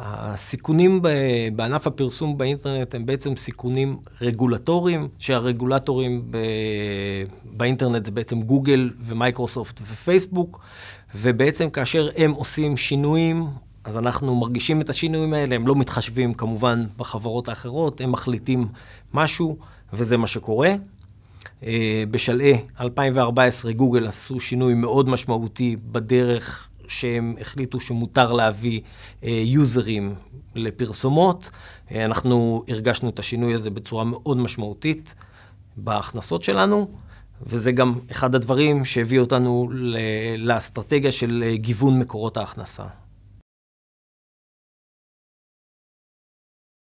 הסיכונים בענף הפרסום באינטרנט הם בעצם סיכונים רגולטוריים, שהרגולטורים ב... באינטרנט זה בעצם גוגל ומייקרוסופט ופייסבוק, ובעצם כאשר הם עושים שינויים, אז אנחנו מרגישים את השינויים האלה, הם לא מתחשבים כמובן בחברות האחרות, הם מחליטים משהו, וזה מה שקורה. אה, בשלהי 2014 גוגל עשו שינוי מאוד משמעותי בדרך שהם החליטו שמותר להביא אה, יוזרים לפרסומות. אה, אנחנו הרגשנו את השינוי הזה בצורה מאוד משמעותית בהכנסות שלנו. וזה גם אחד הדברים שהביא אותנו לאסטרטגיה של אה, גיוון מקורות ההכנסה.